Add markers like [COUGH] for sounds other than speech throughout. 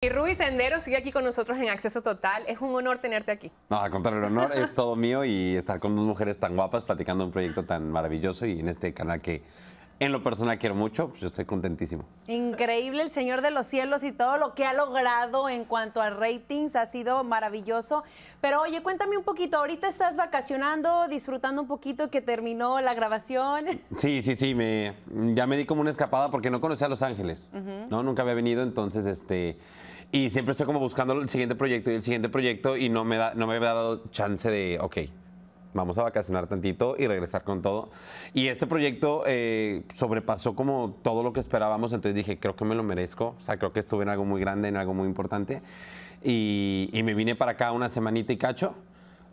Y Ruby Sendero sigue aquí con nosotros en Acceso Total. Es un honor tenerte aquí. No, al contrario, el honor es todo mío y estar con dos mujeres tan guapas platicando un proyecto tan maravilloso y en este canal que en lo personal quiero mucho, pues yo estoy contentísimo. Increíble el Señor de los Cielos y todo lo que ha logrado en cuanto a ratings ha sido maravilloso. Pero oye, cuéntame un poquito, ahorita estás vacacionando, disfrutando un poquito que terminó la grabación. [LAUGHS] Sí, sí, sí, me, ya me di como una escapada porque no conocía a Los Ángeles, ¿no? Nunca había venido, entonces este... Y siempre estoy como buscando el siguiente proyecto y el siguiente proyecto y no me, da, no me había dado chance de, ok, vamos a vacacionar tantito y regresar con todo. Y este proyecto eh, sobrepasó como todo lo que esperábamos, entonces dije, creo que me lo merezco, o sea, creo que estuve en algo muy grande, en algo muy importante. Y, me vine para acá una semanita y cacho.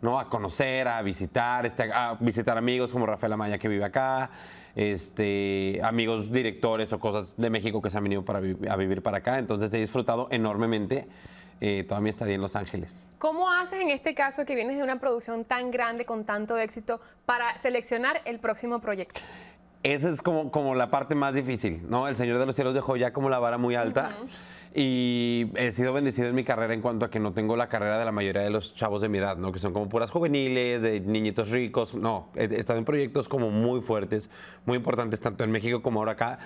¿no? A conocer, a visitar, este, a visitar amigos como Rafael Amaya que vive acá, este, amigos directores o cosas de México que se han venido para a vivir para acá. Entonces he disfrutado enormemente eh, todavía está en Los Ángeles. ¿Cómo haces en este caso que vienes de una producción tan grande, con tanto éxito, para seleccionar el próximo proyecto? Esa es como, como la parte más difícil, ¿no? El Señor de los Cielos dejó ya como la vara muy alta y he sido bendecido en mi carrera en cuanto a que no tengo la carrera de la mayoría de los chavos de mi edad, ¿no? Que son como puras juveniles, de niñitos ricos, no, he estado en proyectos como muy fuertes, muy importantes, tanto en México como ahora acá.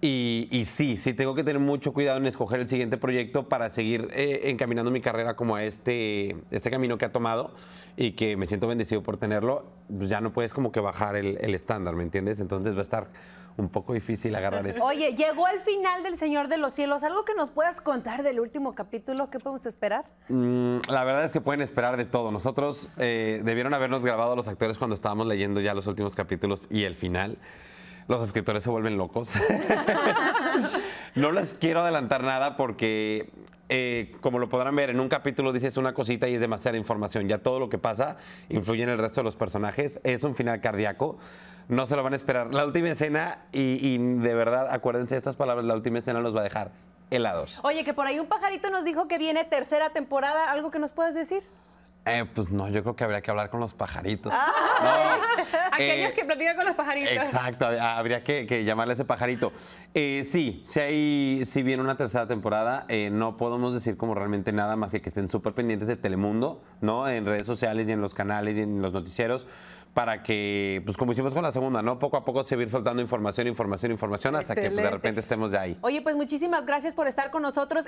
Y, sí, sí, tengo que tener mucho cuidado en escoger el siguiente proyecto para seguir eh, encaminando mi carrera como a este, este camino que ha tomado y que me siento bendecido por tenerlo. Pues ya no puedes como que bajar el, el estándar, ¿me entiendes? Entonces va a estar un poco difícil agarrar eso. Oye, llegó el final del Señor de los Cielos. ¿Algo que nos puedas contar del último capítulo? ¿Qué podemos esperar? Mm, la verdad es que pueden esperar de todo. Nosotros eh, debieron habernos grabado los actores cuando estábamos leyendo ya los últimos capítulos y el final. Los escritores se vuelven locos. [LAUGHS] no les quiero adelantar nada porque eh, como lo podrán ver, en un capítulo dices una cosita y es demasiada información. Ya todo lo que pasa influye en el resto de los personajes. Es un final cardíaco. No se lo van a esperar. La última escena, y, de verdad, acuérdense de estas palabras, la última escena los va a dejar helados. Oye, que por ahí un pajarito nos dijo que viene tercera temporada. ¿Algo que nos puedas decir? Eh, pues no, yo creo que habría que hablar con los pajaritos. Ah. [LAUGHS] Aquellos eh, que platican con los pajaritos. Exacto, habría que, llamarle llamarle ese pajarito. Eh, sí, si, hay, si viene una tercera temporada, eh, no podemos decir como realmente nada más que que estén súper pendientes de Telemundo, ¿no? En redes sociales y en los canales y en los noticieros para que, pues como hicimos con la segunda, ¿no? Poco a poco seguir soltando información, información, información, hasta que pues, de repente estemos de ahí. Oye, pues muchísimas gracias por estar con nosotros.